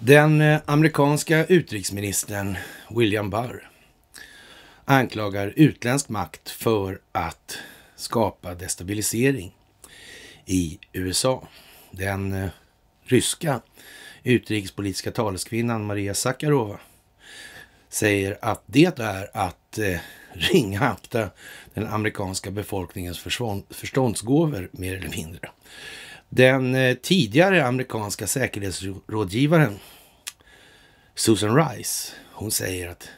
Den eh, amerikanska utrikesministern William Barr anklagar utländsk makt för att skapa destabilisering i USA. Den eh, ryska utrikespolitiska taleskvinnan Maria Sakarova säger att det är att eh, ringakta den amerikanska befolkningens förståndsgåvor mer eller mindre den eh, tidigare amerikanska säkerhetsrådgivaren Susan Rice, hon säger att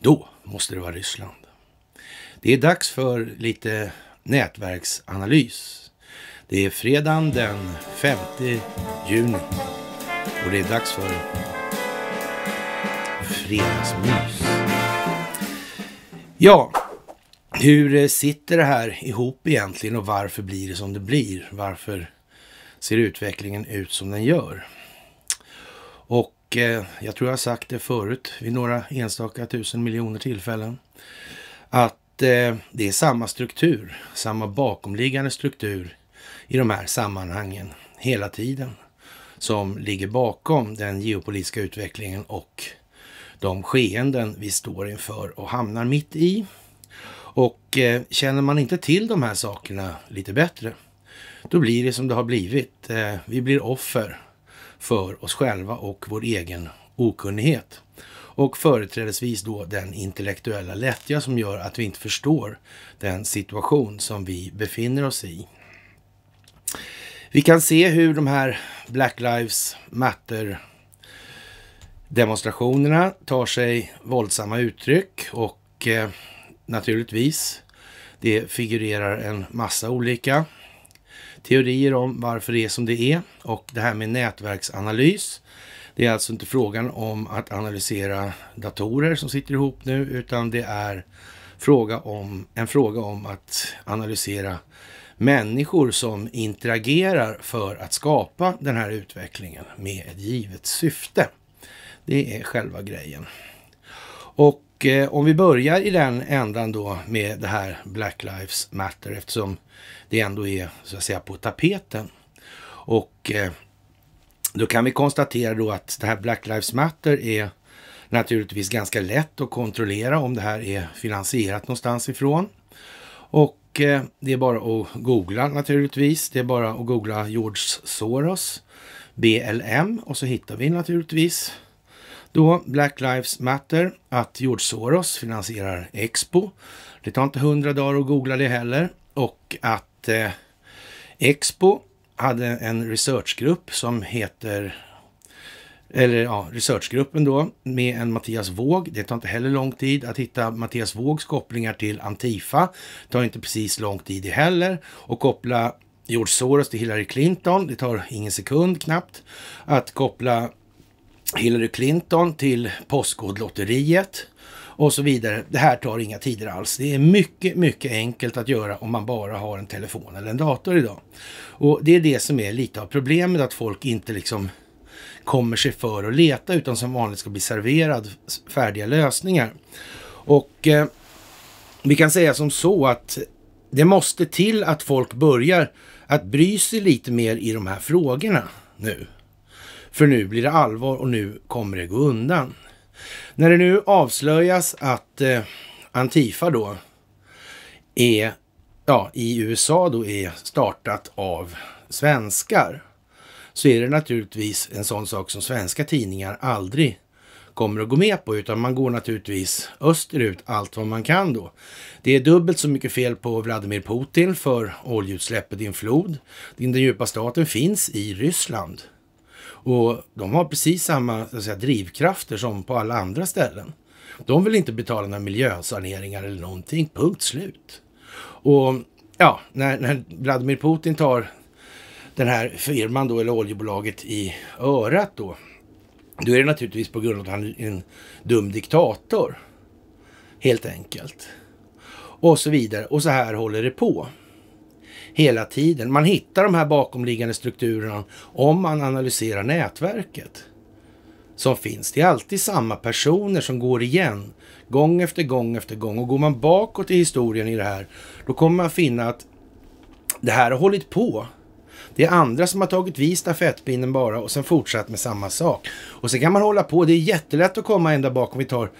då måste det vara Ryssland. Det är dags för lite nätverksanalys. Det är fredagen den 5 juni och det är dags för fredagsmys. Ja, hur eh, sitter det här ihop egentligen och varför blir det som det blir? Varför ser utvecklingen ut som den gör. Och eh, jag tror jag har sagt det förut vid några enstaka tusen miljoner tillfällen. Att eh, det är samma struktur, samma bakomliggande struktur i de här sammanhangen hela tiden som ligger bakom den geopolitiska utvecklingen och de skeenden vi står inför och hamnar mitt i. Och eh, känner man inte till de här sakerna lite bättre då blir det som det har blivit. Eh, vi blir offer för oss själva och vår egen okunnighet. Och företrädesvis då den intellektuella lättja som gör att vi inte förstår den situation som vi befinner oss i. Vi kan se hur de här Black Lives Matter demonstrationerna tar sig våldsamma uttryck och eh, naturligtvis det figurerar en massa olika teorier om varför det är som det är och det här med nätverksanalys. Det är alltså inte frågan om att analysera datorer som sitter ihop nu, utan det är fråga om, en fråga om att analysera människor som interagerar för att skapa den här utvecklingen med ett givet syfte. Det är själva grejen. Och eh, om vi börjar i den ändan då med det här Black Lives Matter eftersom det ändå är så att säga på tapeten. Och eh, då kan vi konstatera då att det här Black Lives Matter är naturligtvis ganska lätt att kontrollera om det här är finansierat någonstans ifrån. Och eh, det är bara att googla naturligtvis. Det är bara att googla George Soros, BLM och så hittar vi naturligtvis då Black Lives Matter att George Soros finansierar Expo. Det tar inte hundra dagar att googla det heller och att eh, Expo hade en researchgrupp som heter eller ja, researchgruppen då, med en Mattias Våg. Det tar inte heller lång tid att hitta Mattias Vågs kopplingar till Antifa. Det tar inte precis lång tid det heller. Och koppla George Soros till Hillary Clinton. Det tar ingen sekund knappt. Att koppla Hillary Clinton till Postkodlotteriet och så vidare. Det här tar inga tider alls. Det är mycket, mycket enkelt att göra om man bara har en telefon eller en dator idag. Och det är det som är lite av problemet att folk inte liksom kommer sig för att leta utan som vanligt ska bli serverad färdiga lösningar. Och eh, vi kan säga som så att det måste till att folk börjar att bry sig lite mer i de här frågorna nu. För nu blir det allvar och nu kommer det gå undan. När det nu avslöjas att eh, Antifa då är, ja, i USA då är startat av svenskar, så är det naturligtvis en sån sak som svenska tidningar aldrig kommer att gå med på, utan man går naturligtvis österut allt vad man kan då. Det är dubbelt så mycket fel på Vladimir Putin för oljeutsläppet i en flod. Den djupa staten finns i Ryssland. Och de har precis samma säga, drivkrafter som på alla andra ställen. De vill inte betala några miljösaneringar eller någonting, punkt slut. Och ja, när, när Vladimir Putin tar den här firman då, eller oljebolaget i örat då, då är det naturligtvis på grund av att han är en dum diktator. Helt enkelt. Och så vidare. Och så här håller det på hela tiden. Man hittar de här bakomliggande strukturerna om man analyserar nätverket som finns. Det är alltid samma personer som går igen gång efter gång efter gång. Och går man bakåt i historien i det här, då kommer man finna att det här har hållit på. Det är andra som har tagit vid stafettpinnen bara och sen fortsatt med samma sak. Och sen kan man hålla på. Det är jättelätt att komma ända bakom. Vi tar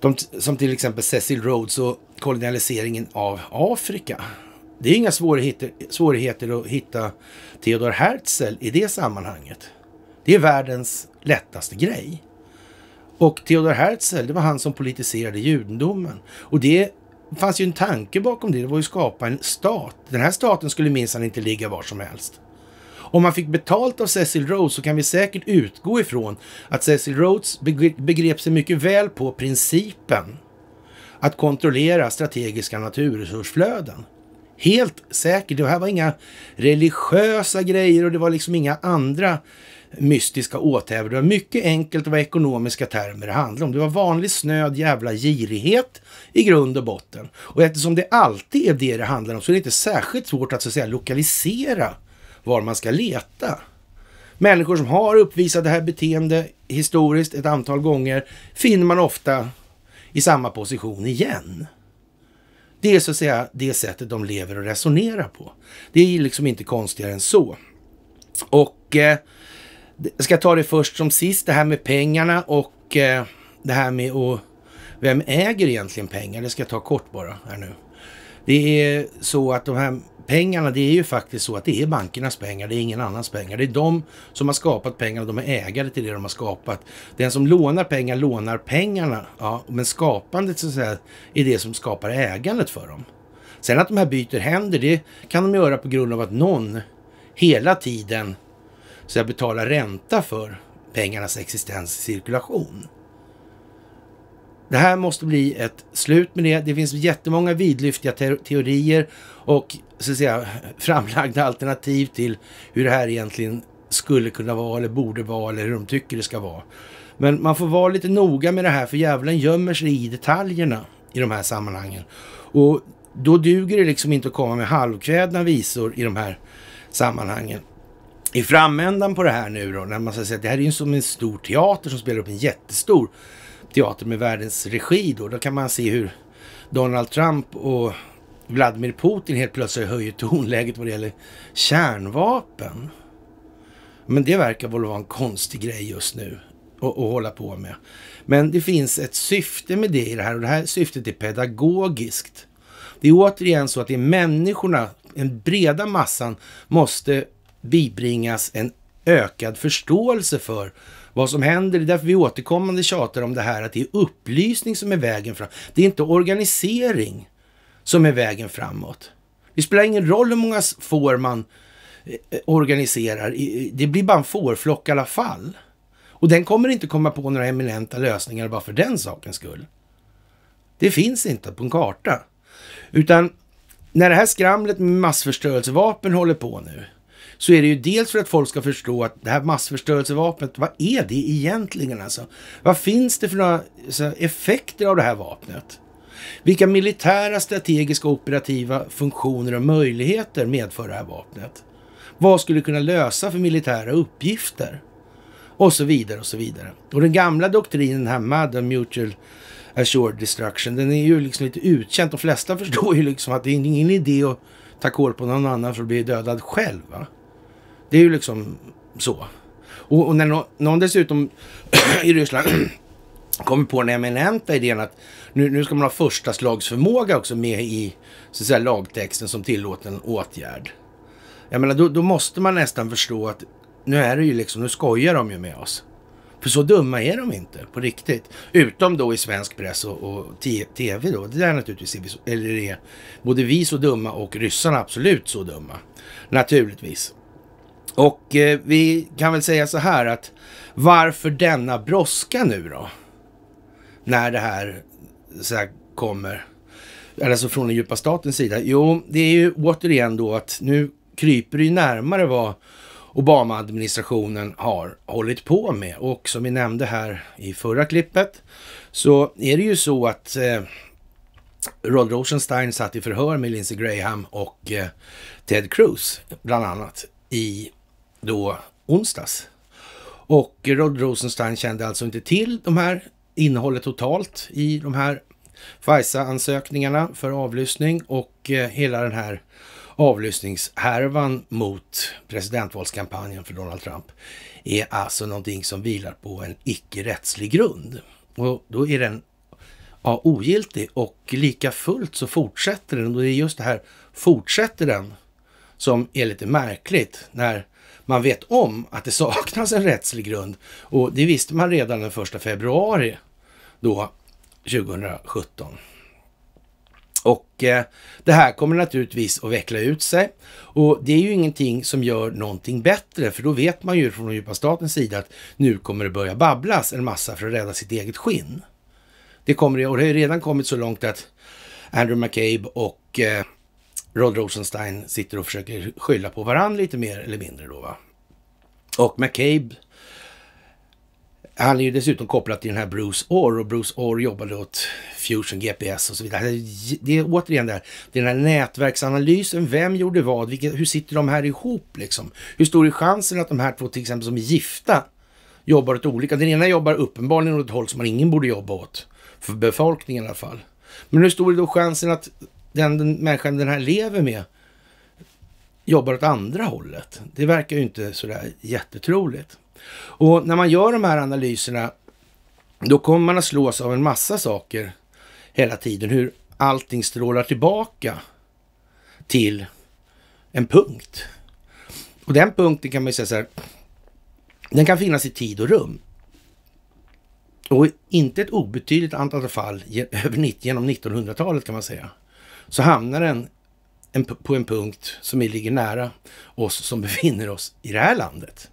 de, som till exempel Cecil Rhodes och kolonialiseringen av Afrika. Det är inga svårigheter, att hitta Theodor Herzl i det sammanhanget. Det är världens lättaste grej. Och Theodor Herzl, det var han som politiserade judendomen. Och det fanns ju en tanke bakom det. Det var ju att skapa en stat. Den här staten skulle minsann inte ligga var som helst. Om man fick betalt av Cecil Rhodes så kan vi säkert utgå ifrån att Cecil Rhodes begrep sig mycket väl på principen att kontrollera strategiska naturresursflöden. Helt säkert. Det här var inga religiösa grejer och det var liksom inga andra mystiska åthävor. Det var mycket enkelt och var ekonomiska termer det handlade om. Det var vanlig snöd jävla girighet i grund och botten. Och eftersom det alltid är det det handlar om så är det inte särskilt svårt att så att säga lokalisera var man ska leta. Människor som har uppvisat det här beteendet historiskt ett antal gånger finner man ofta i samma position igen. Det är så att säga det sättet de lever och resonerar på. Det är liksom inte konstigare än så. Och eh, jag ska ta det först som sist, det här med pengarna och eh, det här med att vem äger egentligen pengar? Det ska jag ta kort bara här nu. Det är så att de här pengarna, det är ju faktiskt så att det är bankernas pengar, det är ingen annans pengar. Det är de som har skapat pengarna, de är ägare till det de har skapat. Den som lånar pengar lånar pengarna, ja, men skapandet så att säga, är det som skapar ägandet för dem. Sen att de här byter händer, det kan de göra på grund av att någon hela tiden så jag betalar ränta för pengarnas existens i cirkulation. Det här måste bli ett slut med det. Det finns jättemånga vidlyftiga teorier och så att säga, framlagda alternativ till hur det här egentligen skulle kunna vara eller borde vara eller hur de tycker det ska vara. Men man får vara lite noga med det här för djävulen gömmer sig i detaljerna i de här sammanhangen. Och då duger det liksom inte att komma med halvkvädna visor i de här sammanhangen. I framändan på det här nu då, när man säger att det här är ju som en stor teater som spelar upp en jättestor teater med världens regi då. Då kan man se hur Donald Trump och Vladimir Putin helt plötsligt höjer tonläget vad det gäller kärnvapen. Men det verkar väl vara en konstig grej just nu att, hålla på med. Men det finns ett syfte med det i det här och det här syftet är pedagogiskt. Det är återigen så att det är människorna, den breda massan, måste bibringas en ökad förståelse för vad som händer, det är därför vi återkommande tjatar om det här att det är upplysning som är vägen fram. Det är inte organisering som är vägen framåt. Det spelar ingen roll hur många får man eh, organiserar. Det blir bara en fårflock i alla fall. Och den kommer inte komma på några eminenta lösningar bara för den sakens skull. Det finns inte på en karta. Utan när det här skramlet med massförstörelsevapen håller på nu, så är det ju dels för att folk ska förstå att det här massförstörelsevapnet, vad är det egentligen alltså? Vad finns det för några alltså, effekter av det här vapnet? Vilka militära, strategiska operativa funktioner och möjligheter medför det här vapnet? Vad skulle det kunna lösa för militära uppgifter? Och så vidare och så vidare. Och den gamla doktrinen här MAD, mutual assured destruction, den är ju liksom lite utkänt. De flesta förstår ju liksom att det är ingen idé att ta kål på någon annan för att bli dödad själv. Va? Det är ju liksom så. Och, och när no någon dessutom i Ryssland kommer på den eminenta idén att nu, nu ska man ha första slagsförmåga också med i så säga, lagtexten som tillåten åtgärd. Jag menar, då, då måste man nästan förstå att nu är det ju liksom, nu skojar de ju med oss. För så dumma är de inte på riktigt. Utom då i svensk press och, och tv då. Det där naturligtvis, eller är både vi så dumma och ryssarna absolut så dumma. Naturligtvis. Och eh, vi kan väl säga så här att varför denna brådska nu då? När det här, så här kommer, alltså från den djupa statens sida. Jo, det är ju återigen då att nu kryper det ju närmare vad Obama-administrationen har hållit på med. Och som vi nämnde här i förra klippet så är det ju så att eh, Rod Rosenstein satt i förhör med Lindsey Graham och eh, Ted Cruz bland annat i då onsdags. Och Rod Rosenstein kände alltså inte till de här innehållet totalt i de här FISA-ansökningarna för avlyssning och eh, hela den här avlyssningshärvan mot presidentvalskampanjen för Donald Trump är alltså någonting som vilar på en icke-rättslig grund. Och då är den ja, ogiltig och lika fullt så fortsätter den. Och det är just det här fortsätter den som är lite märkligt när man vet om att det saknas en rättslig grund och det visste man redan den första februari då 2017. Och eh, det här kommer naturligtvis att veckla ut sig och det är ju ingenting som gör någonting bättre, för då vet man ju från den djupa statens sida att nu kommer det börja babblas en massa för att rädda sitt eget skinn. Det kommer och det har ju redan kommit så långt att Andrew McCabe och eh, Rod Rosenstein sitter och försöker skylla på varandra lite mer eller mindre då va. Och McCabe, han är ju dessutom kopplad till den här Bruce Orr och Bruce Orr jobbade åt Fusion GPS och så vidare. Alltså, det är återigen där, det är den här nätverksanalysen, vem gjorde vad, vilka, hur sitter de här ihop liksom? Hur stor är chansen att de här två till exempel som är gifta jobbar åt olika? Den ena jobbar uppenbarligen åt ett håll som man ingen borde jobba åt, för befolkningen i alla fall. Men hur stor är då chansen att den, den människan den här lever med jobbar åt andra hållet. Det verkar ju inte sådär jättetroligt. Och när man gör de här analyserna, då kommer man att slås av en massa saker hela tiden. Hur allting strålar tillbaka till en punkt. Och den punkten kan man ju säga så här, den kan finnas i tid och rum. Och inte ett obetydligt antal fall genom 1900-talet kan man säga så hamnar den en, på en punkt som ligger nära oss som befinner oss i det här landet.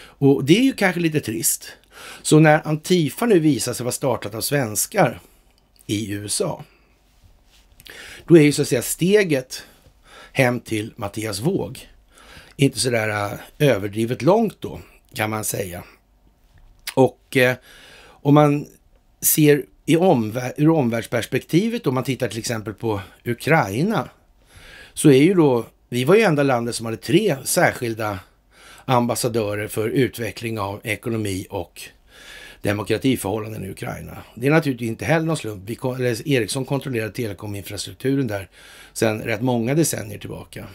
Och det är ju kanske lite trist. Så när Antifa nu visar sig vara startat av svenskar i USA, då är ju så att säga steget hem till Mattias Våg inte så där äh, överdrivet långt då, kan man säga. Och eh, om man ser i omvär ur omvärldsperspektivet, om man tittar till exempel på Ukraina, så är ju då, vi var ju enda landet som hade tre särskilda ambassadörer för utveckling av ekonomi och demokratiförhållanden i Ukraina. Det är naturligtvis inte heller någon slump. Vi, Ericsson kontrollerar telekominfrastrukturen där sedan rätt många decennier tillbaka.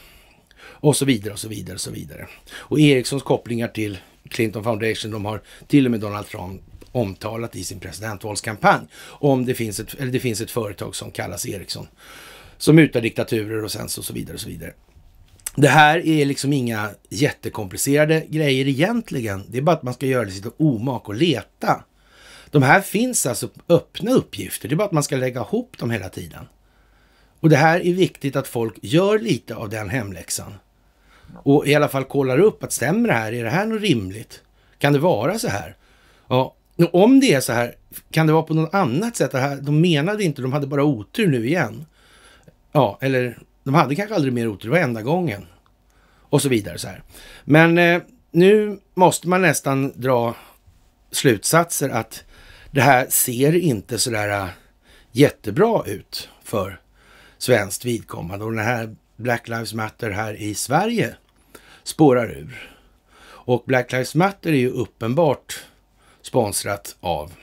Och så vidare och så vidare och så vidare. Och Ericssons kopplingar till Clinton Foundation, de har till och med Donald Trump omtalat i sin presidentvalskampanj. Om det finns ett, eller det finns ett företag som kallas Ericsson som mutar diktaturer och sen så, så vidare och så vidare. Det här är liksom inga jättekomplicerade grejer egentligen. Det är bara att man ska göra det sitt omak och leta. De här finns alltså öppna uppgifter. Det är bara att man ska lägga ihop dem hela tiden. Och det här är viktigt att folk gör lite av den hemläxan. Och i alla fall kollar upp att stämmer det här? Är det här något rimligt? Kan det vara så här? Ja, om det är så här, kan det vara på något annat sätt? Det här, de menade inte, de hade bara otur nu igen. Ja, eller de hade kanske aldrig mer otur, det var enda gången. Och så vidare så här. Men eh, nu måste man nästan dra slutsatser att det här ser inte så sådär eh, jättebra ut för svenskt vidkommande. Och den här Black Lives Matter här i Sverige spårar ur. Och Black Lives Matter är ju uppenbart sponsrat av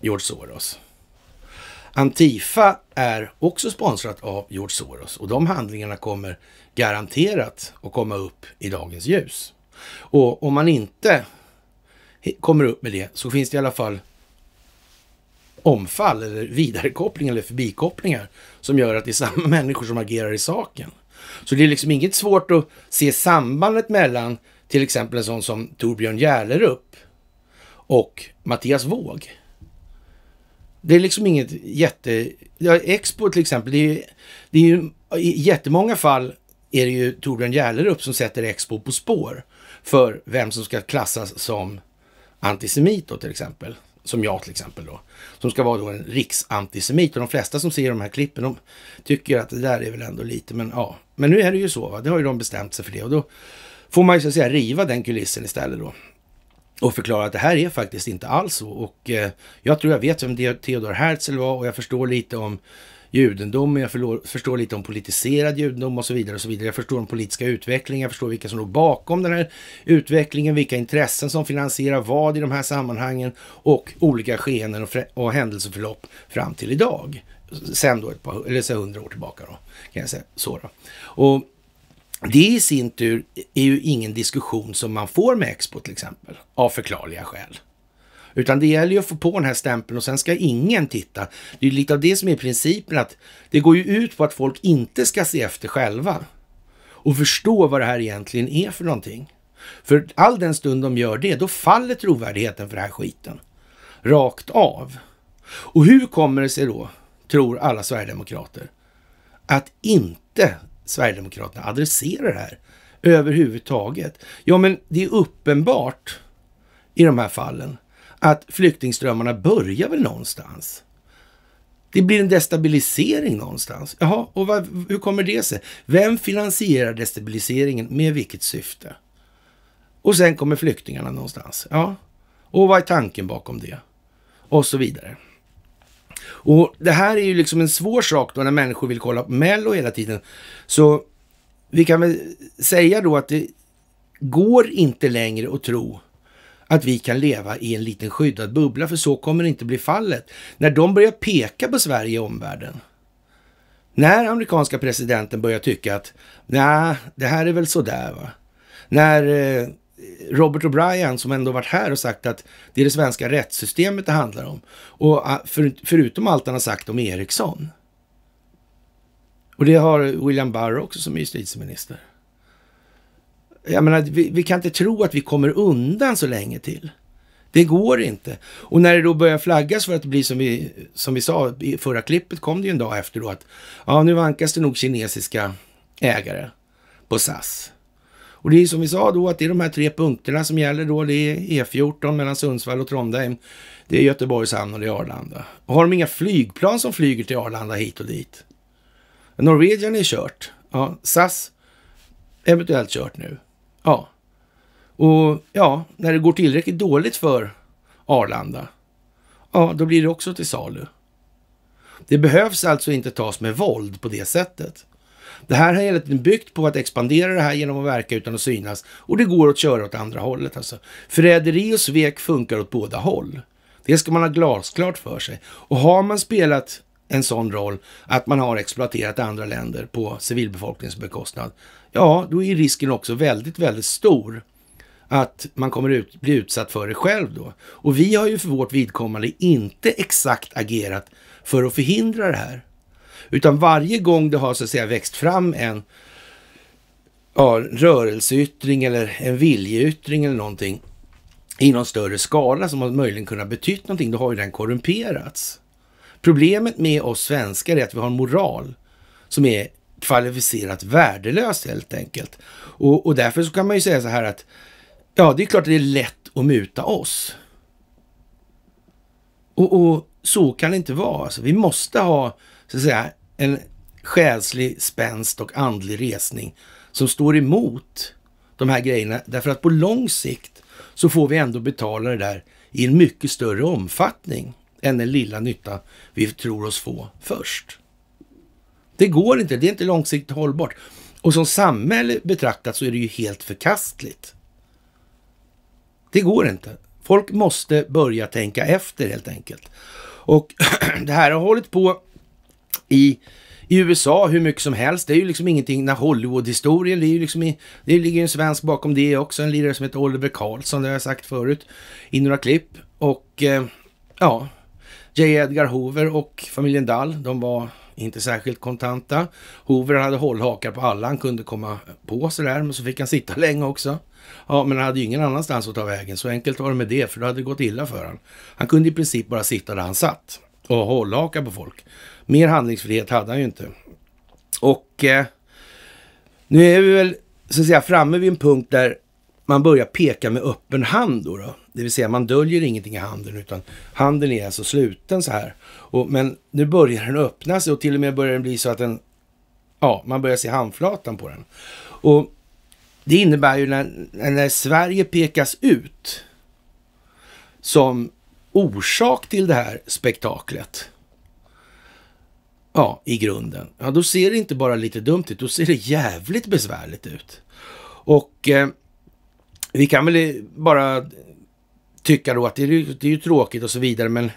George Soros. Antifa är också sponsrat av George Soros och de handlingarna kommer garanterat att komma upp i dagens ljus. Och om man inte kommer upp med det så finns det i alla fall omfall eller vidarekoppling eller förbikopplingar som gör att det är samma människor som agerar i saken. Så det är liksom inget svårt att se sambandet mellan till exempel en sån som Torbjörn Järlerup och Mattias Våg. Det är liksom inget jätte... Ja, Expo till exempel, det är ju, det är ju i jättemånga fall är det ju Torbjörn Järlerup som sätter Expo på spår för vem som ska klassas som antisemit då till exempel. Som jag till exempel då. Som ska vara då en riksantisemit. Och de flesta som ser de här klippen de tycker att det där är väl ändå lite, men ja. Men nu är det ju så, va? det har ju de bestämt sig för det. Och då får man ju så att säga riva den kulissen istället då och förklarar att det här är faktiskt inte alls så. Och eh, jag tror jag vet vem Theodor Herzl var och jag förstår lite om judendom, jag förstår lite om politiserad judendom och så vidare. och så vidare. Jag förstår den politiska utvecklingen, jag förstår vilka som låg bakom den här utvecklingen, vilka intressen som finansierar vad i de här sammanhangen och olika skeenden och, och händelseförlopp fram till idag. Sen då ett par, eller sen hundra år tillbaka då, kan jag säga. Så då. Och det i sin tur är ju ingen diskussion som man får med Expo till exempel, av förklarliga skäl. Utan det gäller ju att få på den här stämpeln och sen ska ingen titta. Det är ju lite av det som är principen att det går ju ut på att folk inte ska se efter själva och förstå vad det här egentligen är för någonting. För all den stund de gör det, då faller trovärdigheten för den här skiten. Rakt av. Och hur kommer det sig då, tror alla sverigedemokrater, att inte Sverigedemokraterna adresserar det här överhuvudtaget. Ja, men det är uppenbart i de här fallen att flyktingströmmarna börjar väl någonstans. Det blir en destabilisering någonstans. Jaha, och vad, hur kommer det sig? Vem finansierar destabiliseringen? Med vilket syfte? Och sen kommer flyktingarna någonstans. Ja, och vad är tanken bakom det? Och så vidare. Och det här är ju liksom en svår sak då när människor vill kolla på Mello hela tiden. Så vi kan väl säga då att det går inte längre att tro att vi kan leva i en liten skyddad bubbla, för så kommer det inte bli fallet. När de börjar peka på Sverige i omvärlden, när amerikanska presidenten börjar tycka att nej, det här är väl sådär va. När eh, Robert O'Brien som ändå varit här och sagt att det är det svenska rättssystemet det handlar om. Och ah, för, förutom allt han har sagt om Eriksson. Och det har William Barr också som justitieminister. Jag menar, vi, vi kan inte tro att vi kommer undan så länge till. Det går inte. Och när det då börjar flaggas för att det blir som vi, som vi sa i förra klippet, kom det ju en dag efter då att ja, nu vankas det nog kinesiska ägare på SAS. Och det är som vi sa då att det är de här tre punkterna som gäller då. Det är E14 mellan Sundsvall och Trondheim. Det är Göteborgs hamn och det är Arlanda. Och har de inga flygplan som flyger till Arlanda hit och dit? Norwegian är kört. Ja, SAS eventuellt kört nu. Ja. Och ja, när det går tillräckligt dåligt för Arlanda, ja, då blir det också till salu. Det behövs alltså inte tas med våld på det sättet. Det här har hela tiden byggt på att expandera det här genom att verka utan att synas och det går att köra åt andra hållet alltså. Förräderi och svek funkar åt båda håll. Det ska man ha glasklart för sig. Och har man spelat en sån roll att man har exploaterat andra länder på civilbefolkningens bekostnad, ja, då är risken också väldigt, väldigt stor att man kommer ut, bli utsatt för det själv då. Och vi har ju för vårt vidkommande inte exakt agerat för att förhindra det här. Utan varje gång det har så att säga växt fram en ja, rörelseyttring eller en viljeyttring eller någonting i någon större skala som har möjligen kunnat betytt någonting, då har ju den korrumperats. Problemet med oss svenskar är att vi har en moral som är kvalificerat värdelös helt enkelt. Och, och därför så kan man ju säga så här att ja, det är klart att det är lätt att muta oss. Och, och så kan det inte vara. Alltså, vi måste ha så att säga, en själslig spänst och andlig resning som står emot de här grejerna. Därför att på lång sikt så får vi ändå betala det där i en mycket större omfattning än den lilla nytta vi tror oss få först. Det går inte, det är inte långsiktigt hållbart. Och som samhälle betraktat så är det ju helt förkastligt. Det går inte. Folk måste börja tänka efter helt enkelt. Och det här har hållit på i, i USA hur mycket som helst. Det är ju liksom ingenting, när Hollywood-historien, det, är ju liksom i, det ligger ju en svensk bakom det också, en lirare som heter Oliver Karlsson, det har jag sagt förut i några klipp. Och eh, ja, J. Edgar Hoover och familjen Dall, de var inte särskilt kontanta. Hoover hade hållhakar på alla han kunde komma på sådär, men så fick han sitta länge också. Ja, men han hade ju ingen annanstans att ta vägen. Så enkelt var det med det, för då hade det gått illa för honom. Han kunde i princip bara sitta där han satt och hållhaka på folk. Mer handlingsfrihet hade han ju inte. Och eh, nu är vi väl så att säga framme vid en punkt där man börjar peka med öppen hand då. då. Det vill säga man döljer ingenting i handen utan handen är alltså sluten så här. Och, men nu börjar den öppna sig och till och med börjar den bli så att den, ja, man börjar se handflatan på den. Och det innebär ju när, när Sverige pekas ut som orsak till det här spektaklet. Ja, i grunden. Ja, då ser det inte bara lite dumt ut, då ser det jävligt besvärligt ut. Och eh, vi kan väl bara tycka då att det är, det är ju tråkigt och så vidare, men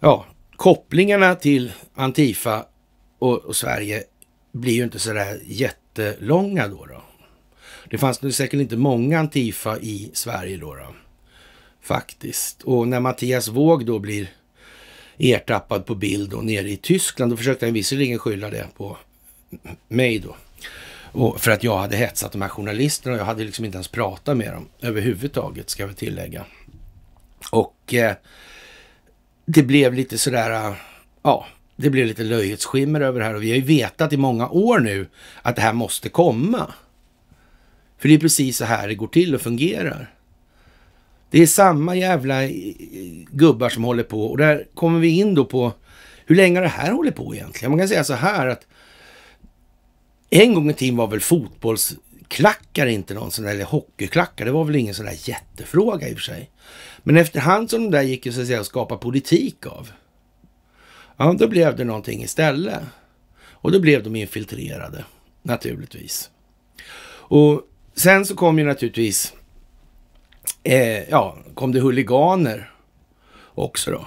ja, kopplingarna till Antifa och, och Sverige blir ju inte sådär jättelånga då. då. Det fanns nu säkert inte många Antifa i Sverige då, då. Faktiskt. Och när Mattias Våg då blir ertappad på bild och nere i Tyskland. Då försökte han visserligen skylla det på mig då. Och för att jag hade hetsat de här journalisterna och jag hade liksom inte ens pratat med dem överhuvudtaget, ska vi tillägga. Och eh, det blev lite sådär, eh, ja, det blev lite löjets skimmer över det här och vi har ju vetat i många år nu att det här måste komma. För det är precis så här det går till och fungerar. Det är samma jävla eh, gubbar som håller på och där kommer vi in då på hur länge det här håller på egentligen. Man kan säga så här att en gång i tiden var väl fotbollsklackar inte någon sån där, eller hockeyklackar, det var väl ingen sån där jättefråga i och för sig. Men efterhand som de där gick ju så att säga att skapa politik av, ja då blev det någonting istället. Och då blev de infiltrerade, naturligtvis. Och sen så kom ju naturligtvis eh, ja, kom det huliganer också då.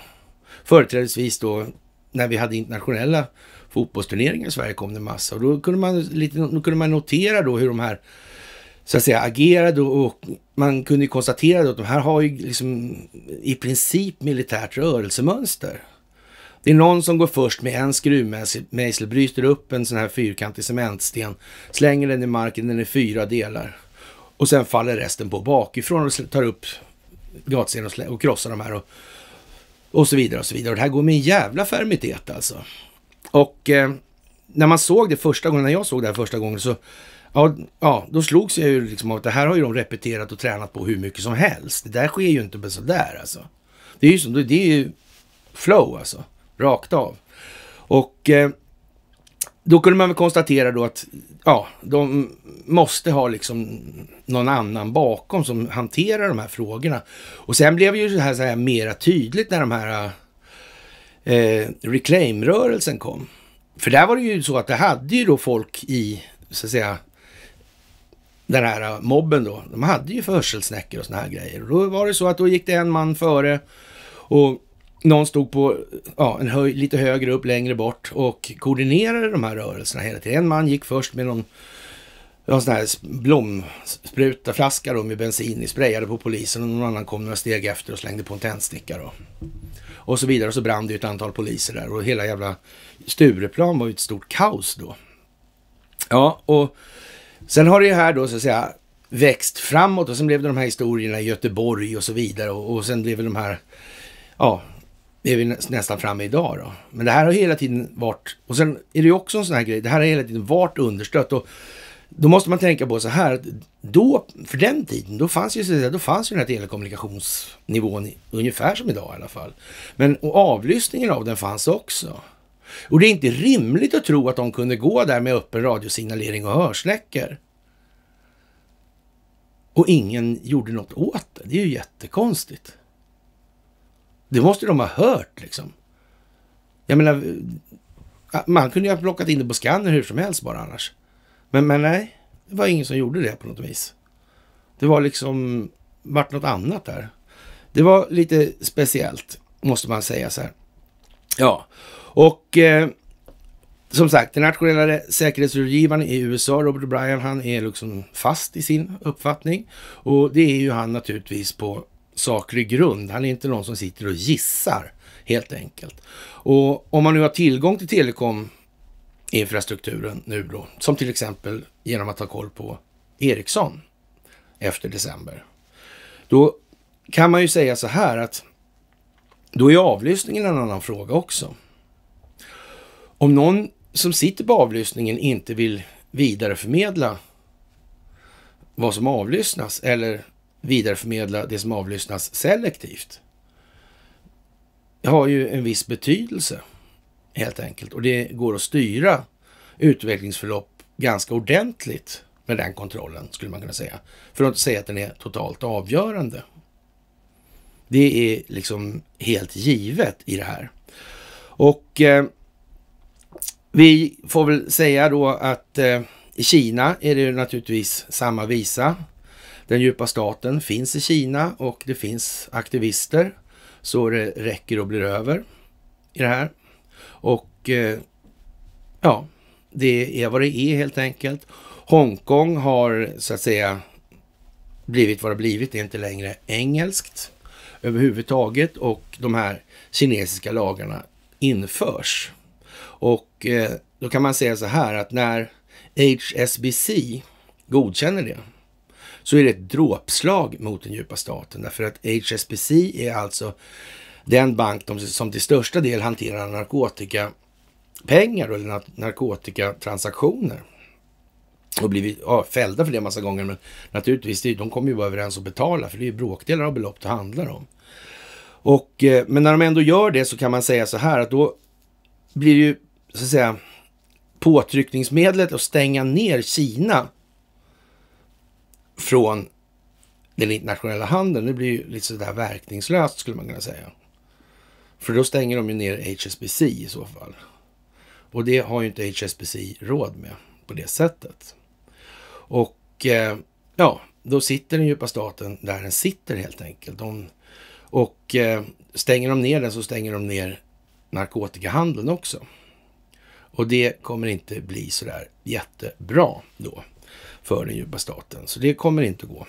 Företrädesvis då när vi hade internationella fotbollsturneringar i Sverige kom det massa och då kunde man, lite, då kunde man notera då hur de här så att säga agerade och man kunde ju konstatera då att de här har ju liksom i princip militärt rörelsemönster. Det är någon som går först med en skruvmejsel, bryter upp en sån här fyrkantig cementsten, slänger den i marken, den är fyra delar. Och sen faller resten på bakifrån och tar upp gatstenen och, och krossar de här och, och så vidare och så vidare. Och det här går med en jävla fermitet alltså. Och eh, när man såg det första gången, när jag såg det här första gången så Ja, ja, då slogs jag ju liksom av att det här har ju de repeterat och tränat på hur mycket som helst. Det där sker ju inte med sådär alltså. Det är ju, som, det är ju flow alltså, rakt av. Och eh, då kunde man väl konstatera då att ja, de måste ha liksom någon annan bakom som hanterar de här frågorna. Och sen blev ju det här, så här mera tydligt när de här eh, reclaim-rörelsen kom. För där var det ju så att det hade ju då folk i, så att säga, den här mobben då. De hade ju för hörselsnäckor och såna här grejer. Och då var det så att då gick det en man före och någon stod på ja, en höj, lite högre upp, längre bort och koordinerade de här rörelserna hela tiden. En man gick först med någon, någon sån här blomspruta, flaska då, med bensin i, sprayade på polisen och någon annan kom några steg efter och slängde på en tändsticka. Då. Och så vidare, och så brann det ett antal poliser där och hela jävla Stureplan var ju ett stort kaos då. Ja, och sen har det här då så att säga växt framåt och sen blev det de här historierna i Göteborg och så vidare och, och sen blev det de här, ja, är vi nästan framme idag då. Men det här har hela tiden varit, och sen är det ju också en sån här grej, det här har hela tiden varit understött. Och då måste man tänka på så här, då, för den tiden, då fanns ju, då fanns ju den här telekommunikationsnivån ungefär som idag i alla fall. Men och avlyssningen av den fanns också. Och det är inte rimligt att tro att de kunde gå där med öppen radiosignalering och hörsnäckor. Och ingen gjorde något åt det. Det är ju jättekonstigt. Det måste de ha hört liksom. Jag menar, eh, man kunde ju ha plockat in det på skanner hur som helst bara annars. Men, men nej, det var ingen som gjorde det på något vis. Det var liksom, vart något annat där. Det var lite speciellt, måste man säga så här. Ja, och eh, som sagt, den nationella säkerhetsrådgivaren i USA, Robert O'Brien, han är liksom fast i sin uppfattning. Och det är ju han naturligtvis på saklig grund. Han är inte någon som sitter och gissar helt enkelt. Och om man nu har tillgång till telekominfrastrukturen nu då, som till exempel genom att ta koll på Ericsson efter december, då kan man ju säga så här att då är avlyssningen en annan fråga också. Om någon som sitter på avlyssningen inte vill vidareförmedla vad som avlyssnas eller vidareförmedla det som avlyssnas selektivt Det har ju en viss betydelse helt enkelt. Och det går att styra utvecklingsförlopp ganska ordentligt med den kontrollen skulle man kunna säga. För att inte säga att den är totalt avgörande. Det är liksom helt givet i det här. Och eh, vi får väl säga då att eh, i Kina är det naturligtvis samma visa. Den djupa staten finns i Kina och det finns aktivister så det räcker och blir över i det här. Och eh, ja, det är vad det är helt enkelt. Hongkong har så att säga blivit vad det blivit. Det är inte längre engelskt överhuvudtaget och de här kinesiska lagarna införs. Och eh, då kan man säga så här att när HSBC godkänner det, så är det ett dråpslag mot den djupa staten. Därför att HSBC är alltså den bank som till största del hanterar narkotikapengar eller narkotikatransaktioner och blivit ja, fällda för det en massa gånger. Men naturligtvis, de kommer ju vara överens och betala för det är ju bråkdelar av belopp det handlar om. Och, eh, men när de ändå gör det så kan man säga så här att då blir det ju så att säga påtryckningsmedlet att stänga ner Kina från den internationella handeln. Det blir ju lite sådär verkningslöst skulle man kunna säga. För då stänger de ju ner HSBC i så fall. Och det har ju inte HSBC råd med på det sättet. Och eh, ja, då sitter den djupa staten där den sitter helt enkelt. De, och eh, stänger de ner den så stänger de ner narkotikahandeln också. Och det kommer inte bli sådär jättebra då för den djupa staten. Så det kommer inte att gå.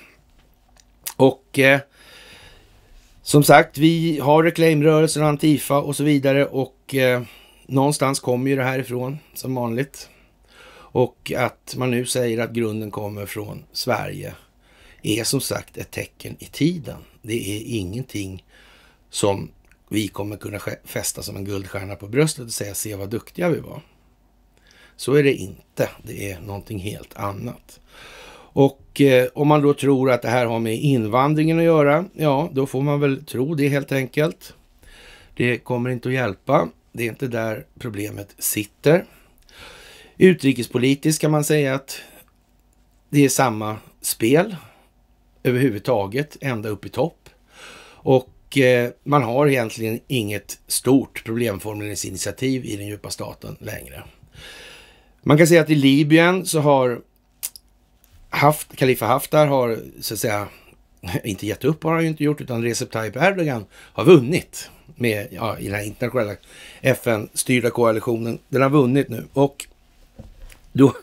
Och eh, som sagt, vi har Reclaimrörelsen, Antifa och så vidare och eh, någonstans kommer ju det här ifrån som vanligt. Och att man nu säger att grunden kommer från Sverige är som sagt ett tecken i tiden. Det är ingenting som vi kommer kunna fästa som en guldstjärna på bröstet och säga se vad duktiga vi var. Så är det inte. Det är någonting helt annat. Och eh, om man då tror att det här har med invandringen att göra, ja då får man väl tro det helt enkelt. Det kommer inte att hjälpa. Det är inte där problemet sitter. Utrikespolitiskt kan man säga att det är samma spel överhuvudtaget, ända upp i topp. Och eh, man har egentligen inget stort problemformuleringsinitiativ i den djupa staten längre. Man kan säga att i Libyen så har Haft, Khalifa Haftar har, så att säga, inte gett upp har han ju inte gjort, utan Recep Tayyip Erdogan har vunnit med, ja, i den här internationella FN-styrda koalitionen. Den har vunnit nu och då,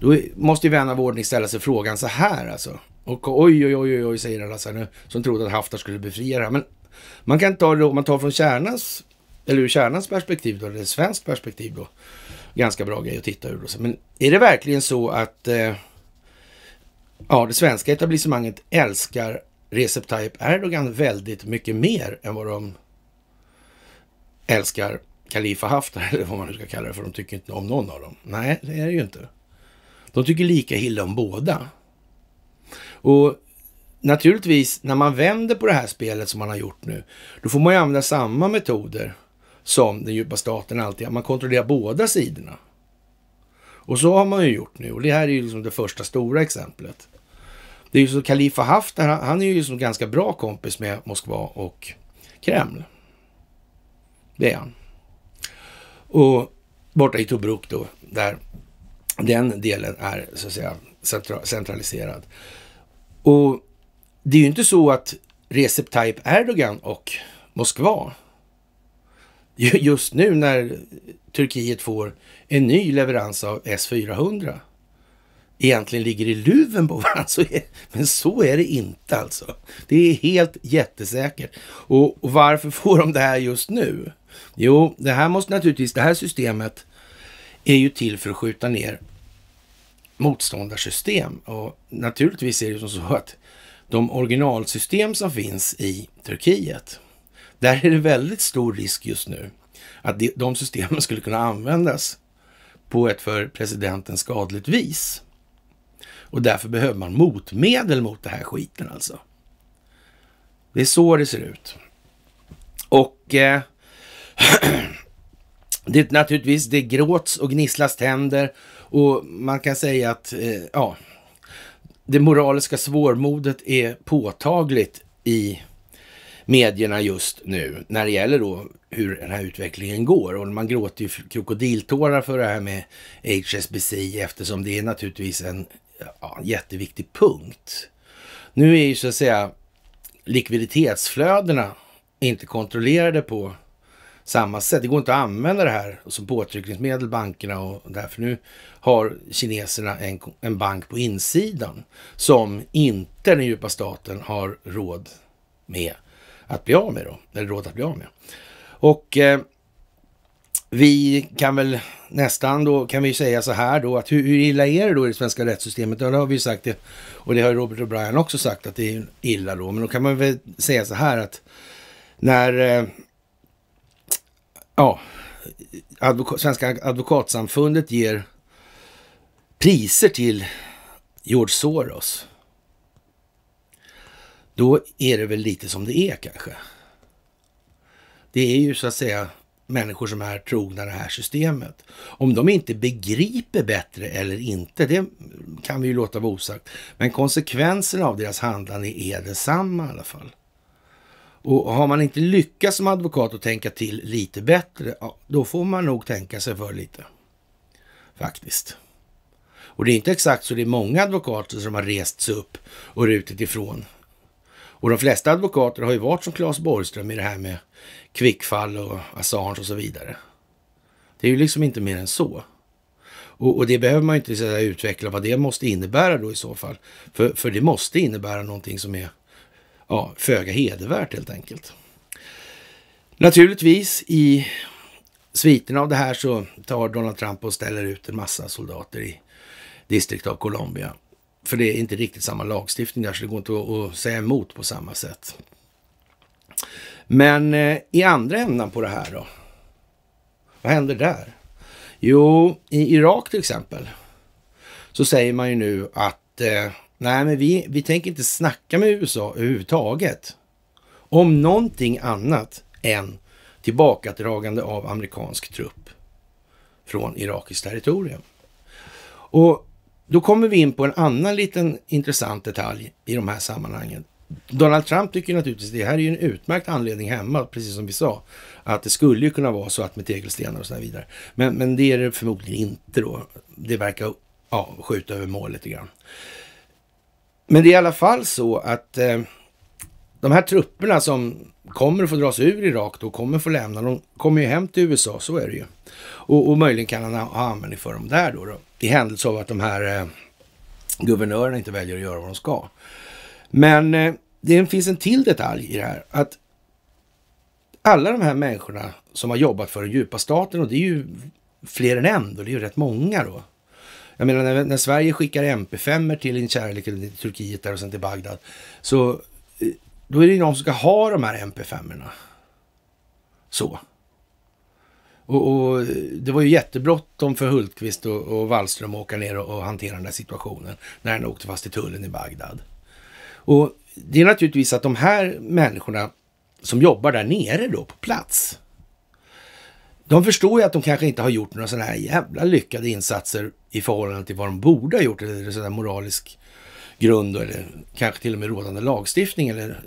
då måste ju vän av ordning ställa sig frågan så här alltså. Och oj, oj, oj, oj, säger alla så nu, som trodde att Haftar skulle befria det här. Men man kan ta det, om man tar från kärnans, eller ur kärnans perspektiv då, eller svenskt perspektiv då, ganska bra grej att titta ur då. Men är det verkligen så att eh, Ja, det svenska etablissemanget älskar Recep Tayyip Erdogan väldigt mycket mer än vad de älskar Khalifa Haftar, eller vad man nu ska kalla det, för de tycker inte om någon av dem. Nej, det är det ju inte. De tycker lika illa om båda. Och naturligtvis, när man vänder på det här spelet som man har gjort nu, då får man ju använda samma metoder som den djupa staten alltid Man kontrollerar båda sidorna. Och så har man ju gjort nu och det här är ju liksom det första stora exemplet. Det är ju så Khalifa Haftar, han är ju som liksom ganska bra kompis med Moskva och Kreml. Det är han. Och borta i Tobruk då, där den delen är så att säga centraliserad. Och det är ju inte så att Recep Tayyip Erdogan och Moskva just nu när Turkiet får en ny leverans av S-400 egentligen ligger i luven på varandra. men så är det inte alltså. Det är helt jättesäkert. Och, varför får de det här just nu? Jo, det här måste naturligtvis, det här systemet är ju till för att skjuta ner motståndarsystem. Och naturligtvis är det som så att de originalsystem som finns i Turkiet, där är det väldigt stor risk just nu att de systemen skulle kunna användas på ett för presidenten skadligt vis. Och därför behöver man motmedel mot den här skiten alltså. Det är så det ser ut. Och eh, det naturligtvis, det gråts och gnisslas tänder och man kan säga att eh, ja, det moraliska svårmodet är påtagligt i medierna just nu när det gäller då hur den här utvecklingen går. Och man gråter ju krokodiltårar för det här med HSBC eftersom det är naturligtvis en ja, jätteviktig punkt. Nu är ju så att säga likviditetsflödena inte kontrollerade på samma sätt. Det går inte att använda det här som påtryckningsmedel, bankerna och därför nu har kineserna en, en bank på insidan som inte den djupa staten har råd med att bli av med då, eller råd att bli av med. Och eh, vi kan väl nästan då, kan vi säga så här då, att hur, hur illa är det då i det svenska rättssystemet? Ja, det har vi sagt det, och det har Robert O'Brien också sagt att det är illa då. Men då kan man väl säga så här att när, eh, ja, advoka Svenska advokatsamfundet ger priser till George Soros, då är det väl lite som det är kanske. Det är ju så att säga människor som är trogna det här systemet. Om de inte begriper bättre eller inte, det kan vi ju låta vara osagt. Men konsekvenserna av deras handlande är densamma i alla fall. Och har man inte lyckats som advokat att tänka till lite bättre, då får man nog tänka sig för lite. Faktiskt. Och det är inte exakt så det är många advokater som har rest sig upp och rutit ifrån och de flesta advokater har ju varit som Claes Borgström i det här med kvickfall och Assange och så vidare. Det är ju liksom inte mer än så. Och, och det behöver man ju inte så utveckla vad det måste innebära då i så fall. För, för det måste innebära någonting som är ja, föga hedervärt helt enkelt. Naturligtvis i sviten av det här så tar Donald Trump och ställer ut en massa soldater i distrikt av Colombia. För det är inte riktigt samma lagstiftning där, så det går inte att säga emot på samma sätt. Men eh, i andra änden på det här då? Vad händer där? Jo, i Irak till exempel så säger man ju nu att eh, nej, men vi, vi tänker inte snacka med USA överhuvudtaget om någonting annat än tillbakadragande av amerikansk trupp från irakiskt territorium. Och då kommer vi in på en annan liten intressant detalj i de här sammanhangen. Donald Trump tycker naturligtvis att det här är ju en utmärkt anledning hemma, precis som vi sa, att det skulle ju kunna vara så att med tegelstenar och så vidare. Men, men det är det förmodligen inte då. Det verkar ja, skjuta över målet lite grann. Men det är i alla fall så att eh, de här trupperna som kommer att få dras ur Irak då, kommer att få lämna, de kommer ju hem till USA, så är det ju. Och, och möjligen kan han ha användning för dem där då, då i händelse av att de här eh, guvernörerna inte väljer att göra vad de ska. Men eh, det finns en till detalj i det här. Att alla de här människorna som har jobbat för den djupa staten, och det är ju fler än en, då, det är ju rätt många då. Jag menar när, när Sverige skickar MP5 till Inkärlek, till Turkiet där och sen till Bagdad, så eh, då är det ju någon som ska ha de här MP5. -erna. Så. Och, och, Det var ju jättebråttom för Hultqvist och, och Wallström att åka ner och, och, hantera den där situationen när han åkte fast i tullen i Bagdad. Och Det är naturligtvis att de här människorna som jobbar där nere då på plats. De förstår ju att de kanske inte har gjort några sådana här jävla lyckade insatser i förhållande till vad de borde ha gjort eller sådana moralisk grund eller kanske till och med rådande lagstiftning eller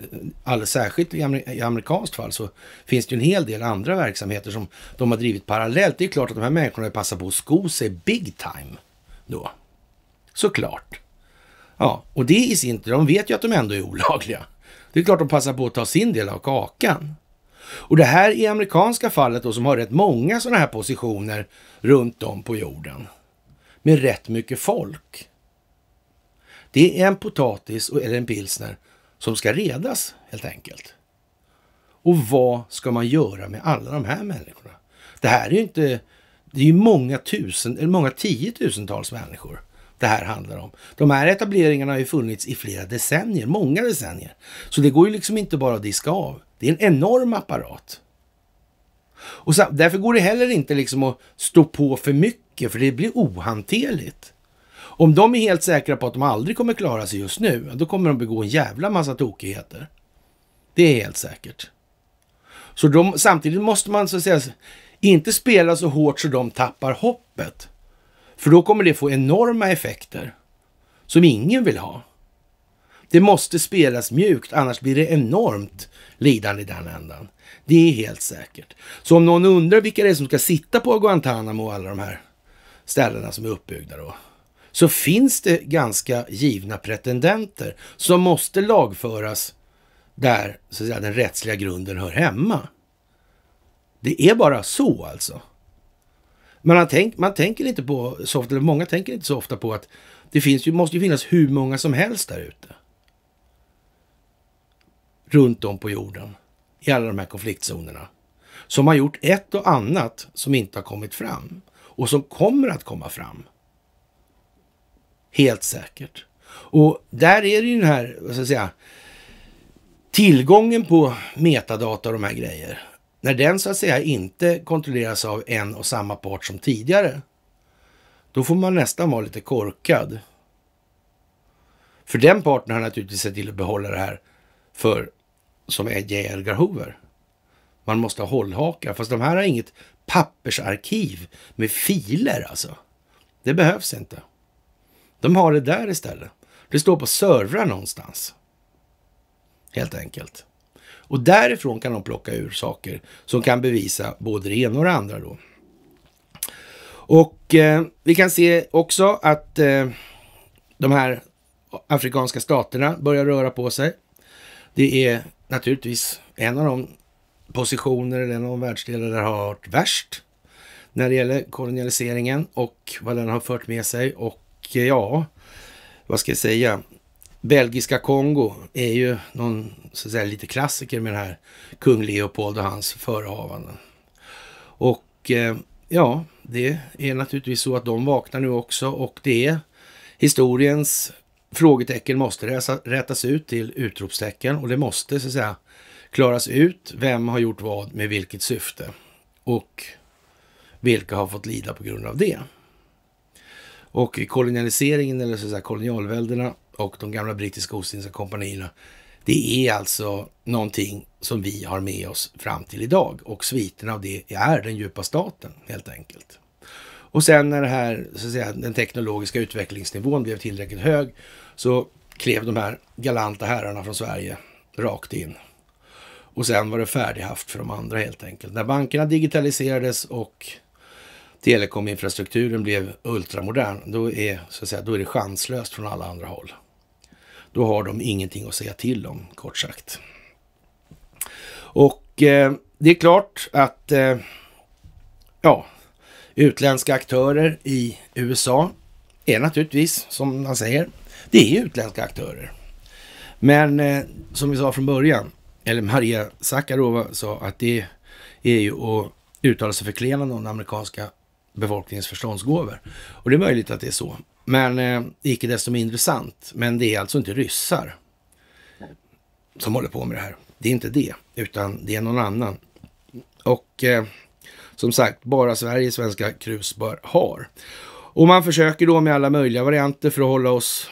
alldeles särskilt i, amerikanskt fall så finns det ju en hel del andra verksamheter som de har drivit parallellt. Det är klart att de här människorna passar på att sko sig big time då. Såklart. Ja, och det i sin tur, de vet ju att de ändå är olagliga. Det är klart de passar på att ta sin del av kakan. Och det här i amerikanska fallet då som har rätt många sådana här positioner runt om på jorden. Med rätt mycket folk. Det är en potatis eller en pilsner som ska redas helt enkelt. Och vad ska man göra med alla de här människorna? Det här är ju inte... Det är ju många tusen, eller många tiotusentals människor det här handlar om. De här etableringarna har ju funnits i flera decennier, många decennier. Så det går ju liksom inte bara att diska av. Det är en enorm apparat. Och så, därför går det heller inte liksom att stå på för mycket, för det blir ohanterligt. Om de är helt säkra på att de aldrig kommer klara sig just nu, då kommer de begå en jävla massa tokigheter. Det är helt säkert. Så de, samtidigt måste man så att säga inte spela så hårt så de tappar hoppet. För då kommer det få enorma effekter som ingen vill ha. Det måste spelas mjukt, annars blir det enormt lidande i den ändan. Det är helt säkert. Så om någon undrar vilka det är som ska sitta på Guantanamo och alla de här ställena som är uppbyggda då så finns det ganska givna pretendenter som måste lagföras där så att säga, den rättsliga grunden hör hemma. Det är bara så alltså. Man, tänkt, man tänker inte på så ofta, eller många tänker inte så ofta på att det finns, måste ju finnas hur många som helst där ute. Runt om på jorden, i alla de här konfliktzonerna. Som har gjort ett och annat som inte har kommit fram och som kommer att komma fram. Helt säkert. Och där är det ju den här, vad ska jag säga, tillgången på metadata och de här grejer. När den så att säga inte kontrolleras av en och samma part som tidigare, då får man nästan vara lite korkad. För den parten har naturligtvis sett till att behålla det här för, som är J. Edgar Hoover. Man måste ha hållhakar, fast de här har inget pappersarkiv med filer alltså. Det behövs inte. De har det där istället. Det står på servrar någonstans. Helt enkelt. Och därifrån kan de plocka ur saker som kan bevisa både det ena och det andra då. Och eh, vi kan se också att eh, de här afrikanska staterna börjar röra på sig. Det är naturligtvis en av de positioner eller en av de världsdelar där det har varit värst när det gäller kolonialiseringen och vad den har fört med sig och ja, vad ska jag säga? Belgiska Kongo är ju någon, så att säga, lite klassiker med den här kung Leopold och hans förehavanden. Och eh, ja, det är naturligtvis så att de vaknar nu också och det är historiens frågetecken måste räsa, rätas ut till utropstecken och det måste så att säga klaras ut. Vem har gjort vad med vilket syfte och vilka har fått lida på grund av det? Och kolonialiseringen, eller så säga, kolonialväldena och de gamla brittiska ostindiska kompanierna, det är alltså någonting som vi har med oss fram till idag och sviterna av det är den djupa staten helt enkelt. Och sen när det här, så att säga, den teknologiska utvecklingsnivån blev tillräckligt hög så klev de här galanta herrarna från Sverige rakt in. Och sen var det färdighaft för de andra helt enkelt. När bankerna digitaliserades och telekominfrastrukturen blev ultramodern, då är, så att säga, då är det chanslöst från alla andra håll. Då har de ingenting att säga till om, kort sagt. Och eh, det är klart att eh, ja, utländska aktörer i USA är naturligtvis, som man säger, det är utländska aktörer. Men eh, som vi sa från början, eller Maria Sakarova sa att det är ju att uttala sig förklenande om den amerikanska befolkningens förståndsgåvor. Och det är möjligt att det är så. Men eh, icke desto mindre sant. Men det är alltså inte ryssar som håller på med det här. Det är inte det, utan det är någon annan. Och eh, som sagt, bara Sverige svenska krusbör har. Och man försöker då med alla möjliga varianter för att hålla oss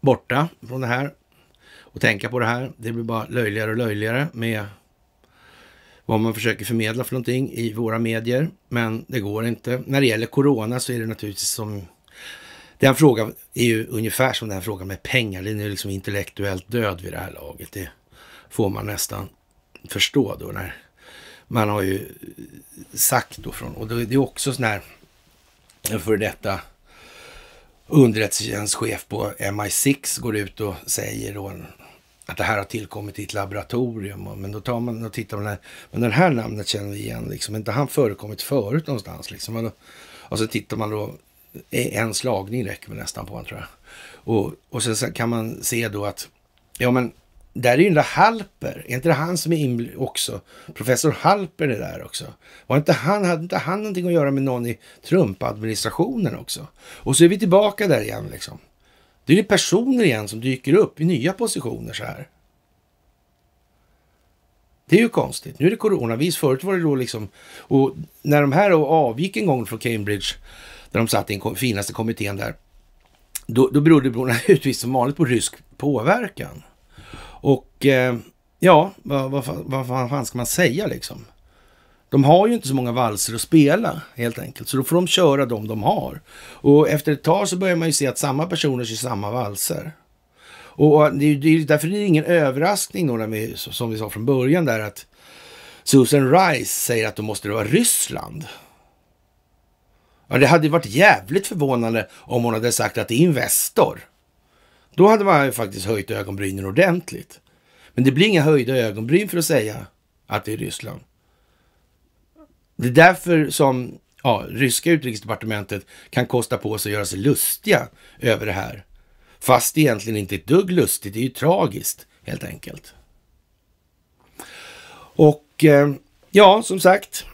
borta från det här och tänka på det här. Det blir bara löjligare och löjligare med vad man försöker förmedla för någonting i våra medier, men det går inte. När det gäller corona så är det naturligtvis som den frågan är ju ungefär som den här frågan med pengar. Den är liksom intellektuellt död vid det här laget. Det får man nästan förstå då när man har ju sagt då från, och det är också sån här för detta underrättelsetjänstchef på MI6 går ut och säger då att det här har tillkommit i ett laboratorium. Men då tar man och tittar på den här, men det här namnet känner vi igen, liksom. inte han förekommit förut någonstans? Liksom. Och, då, och så tittar man då, e- en slagning räcker väl nästan på honom tror jag. Och, och sen kan man se då att, ja men där är ju den där Halper, är inte det han som är inbl- också? Professor Halper är där också. Var inte han, hade inte han någonting att göra med någon i Trump-administrationen också? Och så är vi tillbaka där igen liksom. Det är ju personer igen som dyker upp i nya positioner så här. Det är ju konstigt. Nu är det coronavis. Förut var det då liksom... Och när de här avgick en gång från Cambridge, där de satt i den finaste kommittén där, då, då berodde det naturligtvis som vanligt på rysk påverkan. Och eh, ja, vad, vad, vad, vad fan ska man säga liksom? De har ju inte så många valser att spela helt enkelt, så då får de köra de de har. Och efter ett tag så börjar man ju se att samma personer kör samma valser. Och det är ju därför det är ingen överraskning då, vi, som vi sa från början där att Susan Rice säger att då måste det vara Ryssland. Ja, det hade varit jävligt förvånande om hon hade sagt att det är Investor. Då hade man ju faktiskt höjt ögonbrynen ordentligt. Men det blir inga höjda ögonbryn för att säga att det är Ryssland. Det är därför som ja, ryska utrikesdepartementet kan kosta på sig att göra sig lustiga över det här. Fast det egentligen inte är ett dugg lustigt, det är ju tragiskt helt enkelt. Och eh, ja, som sagt,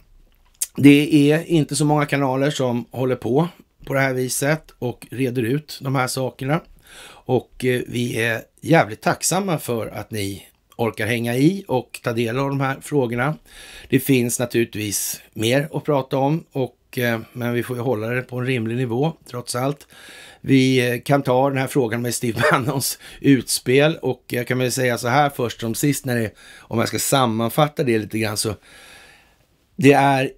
det är inte så många kanaler som håller på på det här viset och reder ut de här sakerna. Och eh, vi är jävligt tacksamma för att ni orkar hänga i och ta del av de här frågorna. Det finns naturligtvis mer att prata om, och, eh, men vi får ju hålla det på en rimlig nivå trots allt. Vi eh, kan ta den här frågan med Steve Bannons utspel och jag kan väl säga så här först som sist, när det, om jag ska sammanfatta det lite grann, så det är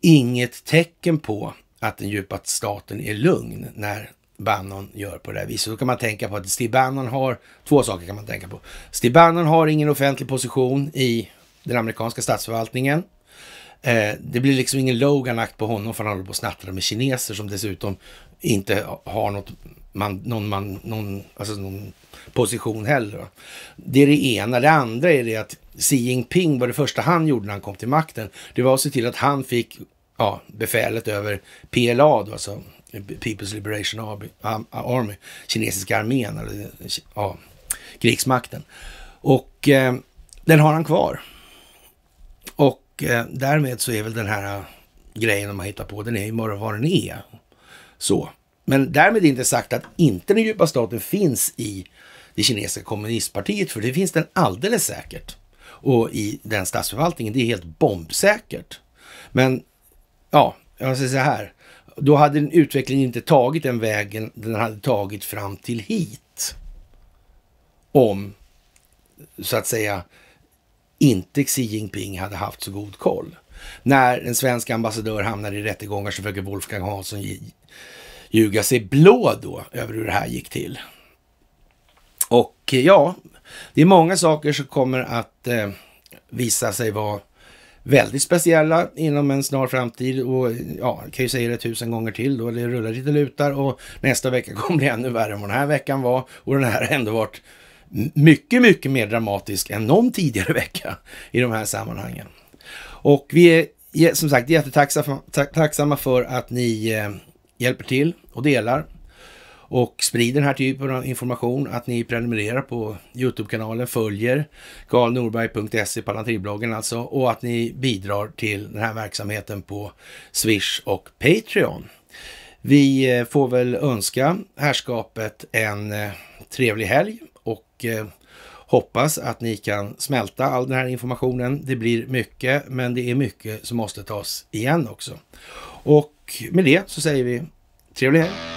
inget tecken på att den djupa staten är lugn när Bannon gör på det här viset. Då kan man tänka på att Steve Bannon har, två saker kan man tänka på. Steve Bannon har ingen offentlig position i den amerikanska statsförvaltningen. Eh, det blir liksom ingen Logan-akt på honom för han håller på och snattrar med kineser som dessutom inte har något, man, någon, man, någon, alltså någon position heller. Det är det ena. Det andra är det att Xi Jinping var det första han gjorde när han kom till makten. Det var att se till att han fick ja, befälet över PLA, då, alltså People's Liberation Army, kinesiska armén, eller ja, krigsmakten. Och eh, den har han kvar. Och eh, därmed så är väl den här eh, grejen de har hittat på, den är ju bara vad den är. Så. Men därmed inte sagt att inte den djupa staten finns i det kinesiska kommunistpartiet, för det finns den alldeles säkert. Och i den statsförvaltningen, det är helt bombsäkert. Men ja, jag säger så här då hade utvecklingen inte tagit den vägen den hade tagit fram till hit. Om, så att säga, inte Xi Jinping hade haft så god koll. När en svensk ambassadör hamnar i rättegångar så försöker Wolfgang Hansson ljuga sig blå då över hur det här gick till. Och eh, ja, det är många saker som kommer att eh, visa sig vara väldigt speciella inom en snar framtid och ja, kan ju säga det tusen gånger till då, det rullar lite lutar och nästa vecka kommer det ännu värre än vad den här veckan var och den här har ändå varit mycket, mycket mer dramatisk än någon tidigare vecka i de här sammanhangen. Och vi är som sagt jättetacksamma för att ni eh, hjälper till och delar och sprid den här typen av information, att ni prenumererar på Youtube-kanalen, följer karlnorberg.se, Palantirbloggen alltså, och att ni bidrar till den här verksamheten på Swish och Patreon. Vi eh, får väl önska herrskapet en eh, trevlig helg och eh, hoppas att ni kan smälta all den här informationen. Det blir mycket, men det är mycket som måste tas igen också. Och med det så säger vi trevlig helg!